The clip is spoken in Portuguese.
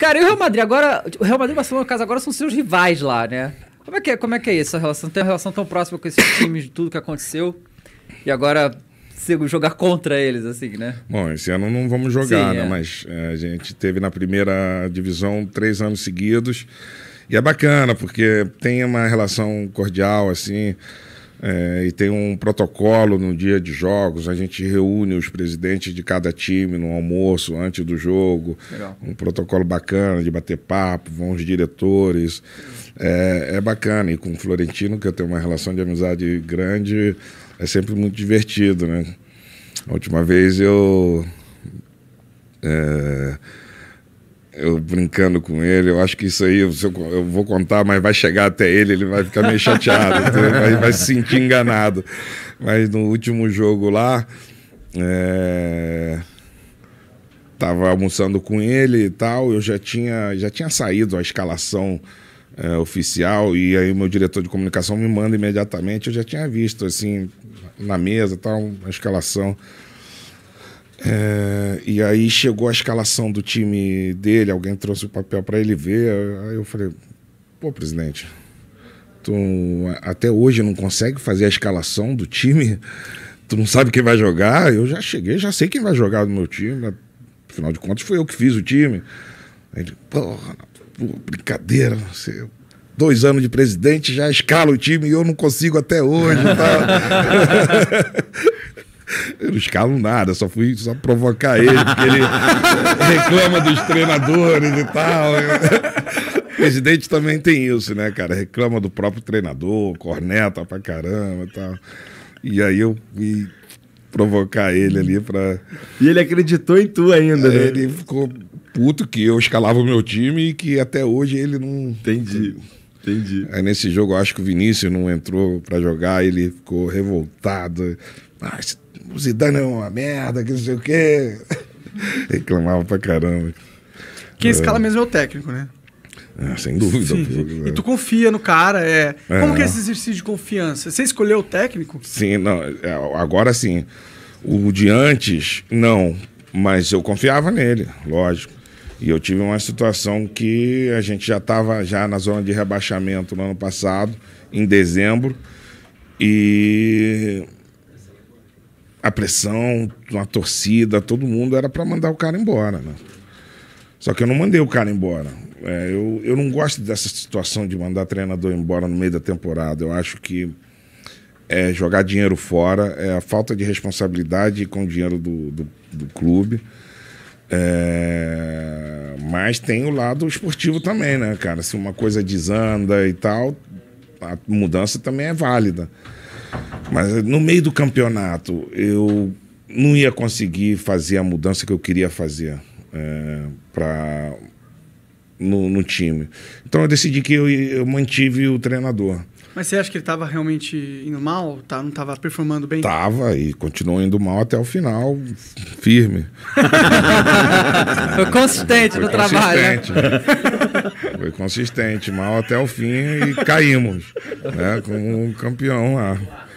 Cara, e o Real Madrid agora. O Real Madrid e o Barcelona, no caso, agora são seus rivais lá, né? Como é que é, como é, que é isso? A relação? Tem uma relação tão próxima com esses times, de tudo que aconteceu. E agora jogar contra eles, assim, né? Bom, esse ano não vamos jogar, Sim, né? É. Mas é, a gente teve na primeira divisão três anos seguidos. E é bacana, porque tem uma relação cordial, assim. É, e tem um protocolo no dia de jogos, a gente reúne os presidentes de cada time no almoço antes do jogo. Legal. Um protocolo bacana de bater papo, vão os diretores. É, é bacana. E com o Florentino, que eu tenho uma relação de amizade grande, é sempre muito divertido, né? A última vez eu. É, eu brincando com ele, eu acho que isso aí eu, eu, vou contar, mas vai chegar até ele, ele vai ficar meio chateado, então vai, vai se sentir enganado. Mas no último jogo lá, é... tava almoçando com ele e tal, eu já tinha, já tinha saído a escalação é, oficial e aí meu diretor de comunicação me manda imediatamente, eu já tinha visto assim na mesa, tal, a escalação. É, e aí chegou a escalação do time dele, alguém trouxe o papel para ele ver. Aí eu falei: pô, presidente, tu até hoje não consegue fazer a escalação do time? Tu não sabe quem vai jogar? Eu já cheguei, já sei quem vai jogar no meu time. Afinal de contas, foi eu que fiz o time. Aí ele, porra, brincadeira, você dois anos de presidente, já escala o time e eu não consigo até hoje. Tá? Eu não escalo nada, só fui só provocar ele, porque ele reclama dos treinadores e tal. O presidente também tem isso, né, cara? Reclama do próprio treinador, corneta pra caramba e tal. E aí eu fui provocar ele ali pra. E ele acreditou em tu ainda, aí é, né? Ele ficou puto que eu escalava o meu time e que até hoje ele não. Entendi. Entendi. Aí nesse jogo, eu acho que o Vinícius não entrou para jogar, ele ficou revoltado. Ah, o Zidane é uma merda, que não sei o quê. Reclamava pra caramba. Que esse é. cara mesmo é o técnico, né? Ah, sem dúvida. Sim. E tu confia no cara. É... é. Como que é. é esse exercício de confiança? Você escolheu o técnico? Sim, não. É, agora sim. O de antes, não. Mas eu confiava nele, lógico. E eu tive uma situação que a gente já estava já na zona de rebaixamento no ano passado, em dezembro. E a pressão, a torcida, todo mundo era para mandar o cara embora, né? Só que eu não mandei o cara embora. É, eu, eu não gosto dessa situação de mandar treinador embora no meio da temporada. Eu acho que é jogar dinheiro fora, é a falta de responsabilidade com o dinheiro do, do, do clube. É... Mas tem o lado esportivo também, né, cara? Se uma coisa desanda e tal, a mudança também é válida. Mas no meio do campeonato eu não ia conseguir fazer a mudança que eu queria fazer é, para no, no, time. Então eu decidi que eu, eu mantive o treinador. Mas você acha que ele estava realmente indo mal? Tá, não estava performando bem? Tava e continuou indo mal até o final, firme. Foi consistente Foi no né? consistente. trabalho. Foi consistente, mal até o fim e caímos né, como um campeão lá.